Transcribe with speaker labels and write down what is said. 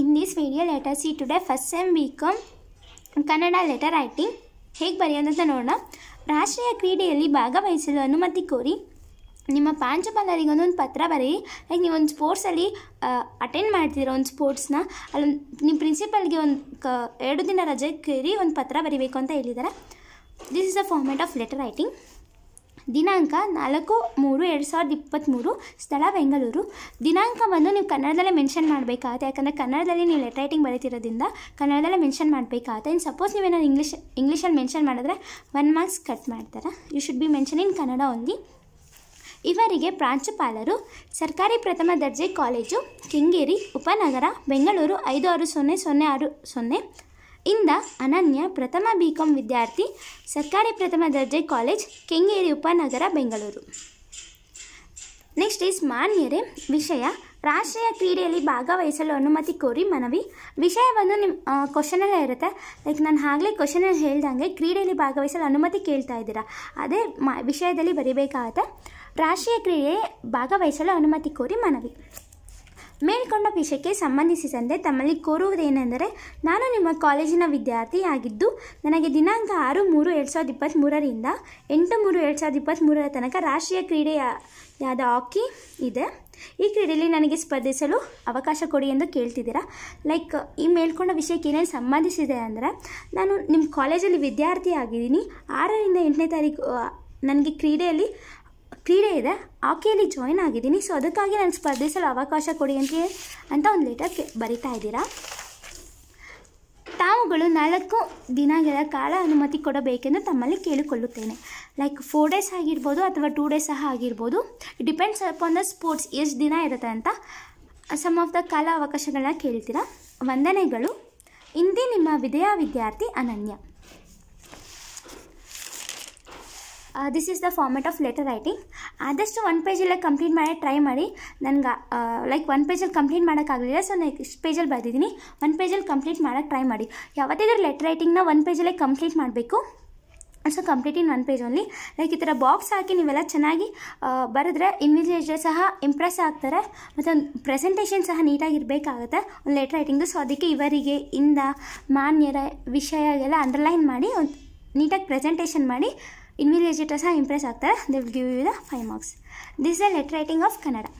Speaker 1: In this video video let us see first sem sem Kannada letter writing ಹೇಗೆ ಬರೆಯೋದಂತ ನೋಡೋಣ ರಾಷ್ಟ್ರೀಯ ಕ್ರೀಡೆಯಲ್ಲಿ ಭಾಗವಹಿಸಲು ಅನುಮತಿ ಕೋರಿ ನಿಮ್ಮ ಪ್ರಾಂಶುಪಾಲರಿಗೆ ಒಂದೊಂದು ಪತ್ರ ಬರೀ ಲೈಕ್ ನೀವು ಒಂದು ಸ್ಪೋರ್ಟ್ಸಲ್ಲಿ ಅಟೆಂಡ್ ಮಾಡ್ತೀರ ಒಂದು ಸ್ಪೋರ್ಟ್ಸ್ನ ಅಲ್ಲೊಂದು ನಿಮ್ಮ ಪ್ರಿನ್ಸಿಪಲ್ಗೆ ಒಂದು ಕ ಎರಡು ದಿನ ರಜೆ ಕೇರಿ ಒಂದು ಪತ್ರ ಬರೀಬೇಕು ಅಂತ ಹೇಳಿದ್ದಾರೆ this is a format of letter writing ದಿನಾಂಕ ನಾಲ್ಕು ಮೂರು ಎರಡು ಸಾವಿರದ ಇಪ್ಪತ್ತ್ಮೂರು ಸ್ಥಳ ಬೆಂಗಳೂರು ದಿನಾಂಕವನ್ನು ನೀವು ಕನ್ನಡದಲ್ಲೇ ಮೆನ್ಷನ್ ಮಾಡಬೇಕಾಗತ್ತೆ ಯಾಕಂದರೆ ಕನ್ನಡದಲ್ಲಿ ನೀವು ಲೆಟರ್ ರೈಟಿಂಗ್ ಬರೀತಿರೋದ್ರಿಂದ ಕನ್ನಡದಲ್ಲೇ ಮೆನ್ಷನ್ ಮಾಡಬೇಕಾಗುತ್ತೆ ಇನ್ನು ಸಪೋಸ್ ನೀವೇನಾದ್ರು ಇಂಗ್ಲೀಷ್ ಇಂಗ್ಲೀಷಲ್ಲಿ ಮೆನ್ಷನ್ ಮಾಡಿದ್ರೆ ಒನ್ ಮಾರ್ಕ್ಸ್ ಕಟ್ ಮಾಡ್ತಾರೆ you should be mention in Kannada only ಇವರಿಗೆ ಪ್ರಾಂಶುಪಾಲರು ಸರ್ಕಾರಿ ಪ್ರಥಮ ದರ್ಜೆ ಕಾಲೇಜು ಕೆಂಗೇರಿ ಉಪನಗರ ಬೆಂಗಳೂರು ಐದು ಆರು ಸೊನ್ನೆ ಸೊನ್ನೆ ಆರು ಸೊನ್ನೆ ಇಂದ ಅನನ್ಯ ಪ್ರಥಮ ಬಿ ಕಾಂ ವಿದ್ಯಾರ್ಥಿ ಸರ್ಕಾರಿ ಪ್ರಥಮ ದರ್ಜೆ ಕಾಲೇಜ್ ಕೆಂಗೇರಿ ಉಪನಗರ ಬೆಂಗಳೂರು ನೆಕ್ಸ್ಟ್ ಈಸ್ ಮಾನ್ಯರೇ ವಿಷಯ ರಾಷ್ಟ್ರೀಯ ಕ್ರೀಡೆಯಲ್ಲಿ ಭಾಗವಹಿಸಲು ಅನುಮತಿ ಕೋರಿ ಮನವಿ ವಿಷಯವನ್ನು ನಿಮ್ಮ ಕ್ವಶನಲ್ಲೇ ಇರುತ್ತೆ ಲೈಕ್ ನಾನು ಆಗಲೇ ಕ್ವಶನಲ್ಲಿ ಹೇಳ್ದಂಗೆ ಕ್ರೀಡೆಯಲ್ಲಿ ಭಾಗವಹಿಸಲು ಅನುಮತಿ ಕೇಳ್ತಾ ಇದ್ದೀರಾ ಅದೇ ಮ ವಿಷಯದಲ್ಲಿ ಬರೀಬೇಕಾಗತ್ತೆ ರಾಷ್ಟ್ರೀಯ ಕ್ರೀಡೆ ಭಾಗವಹಿಸಲು ಅನುಮತಿ ಕೋರಿ ಮನವಿ ಮೇಲ್ಕೊಂಡ ವಿಷಯಕ್ಕೆ ಸಂಬಂಧಿಸಿದಂತೆ ತಮ್ಮಲ್ಲಿ ಕೋರುವುದೇನೆಂದರೆ ನಾನು ನಿಮ್ಮ ಕಾಲೇಜಿನ ವಿದ್ಯಾರ್ಥಿಯಾಗಿದ್ದು ನನಗೆ ದಿನಾಂಕ ಆರು ಮೂರು ಎರಡು ಸಾವಿರದ ಇಪ್ಪತ್ತ್ಮೂರರಿಂದ ಎಂಟು ಮೂರು ಎರಡು ಸಾವಿರದ ಇಪ್ಪತ್ತ್ಮೂರರ ತನಕ ರಾಷ್ಟ್ರೀಯ ಕ್ರೀಡೆಯಾದ ಹಾಕಿ ಇದೆ ಈ ಕ್ರೀಡೆಯಲ್ಲಿ ನನಗೆ ಸ್ಪರ್ಧಿಸಲು ಅವಕಾಶ ಕೊಡಿ ಎಂದು ಕೇಳ್ತಿದ್ದೀರಾ ಲೈಕ್ ಈ ಮೇಲ್ಕೊಂಡ ವಿಷಯಕ್ಕೆ ಏನೇನು ಸಂಬಂಧಿಸಿದೆ ಅಂದರೆ ನಾನು ನಿಮ್ಮ ಕಾಲೇಜಲ್ಲಿ ವಿದ್ಯಾರ್ಥಿ ಆಗಿದ್ದೀನಿ ಆರರಿಂದ ಎಂಟನೇ ತಾರೀಕು ನನಗೆ ಕ್ರೀಡೆಯಲ್ಲಿ ಕ್ರೀಡೆ ಇದೆ ಆಕೆಯಲ್ಲಿ ಜಾಯಿನ್ ಆಗಿದ್ದೀನಿ ಸೊ ಅದಕ್ಕಾಗಿ ನಾನು ಸ್ಪರ್ಧಿಸಲು ಅವಕಾಶ ಕೊಡಿ ಅಂತ ಅಂತ ಒಂದು ಲೆಟರ್ ಬರಿತಾ ಇದ್ದೀರಾ ತಾವುಗಳು ನಾಲ್ಕು ದಿನಗಳ ಕಾಲ ಅನುಮತಿ ಕೊಡಬೇಕೆಂದು ತಮ್ಮಲ್ಲಿ ಕೇಳಿಕೊಳ್ಳುತ್ತೇನೆ ಲೈಕ್ ಫೋರ್ ಡೇಸ್ ಆಗಿರ್ಬೋದು ಅಥವಾ ಟೂ ಡೇಸ್ ಸಹ ಆಗಿರ್ಬೋದು ಡಿಪೆಂಡ್ಸ್ ಅಪಾನ್ ದ ಸ್ಪೋರ್ಟ್ಸ್ ಎಷ್ಟು ದಿನ ಇರುತ್ತೆ ಅಂತ ಸಮ್ ಆಫ್ ದ ಕಾಲ ಅವಕಾಶಗಳನ್ನ ಕೇಳ್ತೀರಾ ವಂದನೆಗಳು ಇಂದಿ ನಿಮ್ಮ ವಿದಯ ವಿದ್ಯಾರ್ಥಿ Ananya this is the format of letter writing ಆದಷ್ಟು ಒನ್ ಪೇಜಲ್ಲೇ ಕಂಪ್ಲೀಟ್ ಮಾಡಿ ಟ್ರೈ ಮಾಡಿ ನನಗೆ ಲೈಕ್ ಒನ್ ಪೇಜಲ್ಲಿ ಕಂಪ್ಲೀಟ್ ಮಾಡೋಕ್ಕಾಗಲಿಲ್ಲ ಸೊ ನೆಕ್ಸ್ಟ್ ಪೇಜಲ್ಲಿ ಬರೆದಿದ್ದೀನಿ ಒನ್ ಪೇಜಲ್ಲಿ ಕಂಪ್ಲೀಟ್ ಮಾಡೋಕ್ಕೆ ಟ್ರೈ ಮಾಡಿ ಯಾವತ್ತಿದ್ರೂ ಲೆಟರ್ ರೈಟಿಂಗ್ನ ಒನ್ ಪೇಜಲ್ಲೇ ಕಂಪ್ಲೀಟ್ ಮಾಡಬೇಕು so complete in one page only like ಈ ಥರ ಬಾಕ್ಸ್ ಹಾಕಿ ನೀವೆಲ್ಲ ಚೆನ್ನಾಗಿ uh, ಬರೆದ್ರೆ ಇನ್ವಿಜಿಲೇಟರ್ ಸಹ ಇಂಪ್ರೆಸ್ ಆಗ್ತಾರೆ ಮತ್ತು ಒಂದು ಪ್ರೆಸೆಂಟೇಷನ್ ಸಹ ನೀಟಾಗಿರಬೇಕಾಗತ್ತೆ ಒಂದು ಲೆಟ್ರ್ ರೈಟಿಂಗು ಸೊ ಅದಕ್ಕೆ ಇವರಿಗೆ ಇಂದ ಮಾನ್ಯರ ವಿಷಯ ಎಲ್ಲ ಅಂಡರ್ಲೈನ್ ಮಾಡಿ ಒಂದು ನೀಟಾಗಿ ಪ್ರೆಸೆಂಟೇಷನ್ ಮಾಡಿ In invigilators are impressed after they will give you the 5 marks. This is the letter writing of Kannada.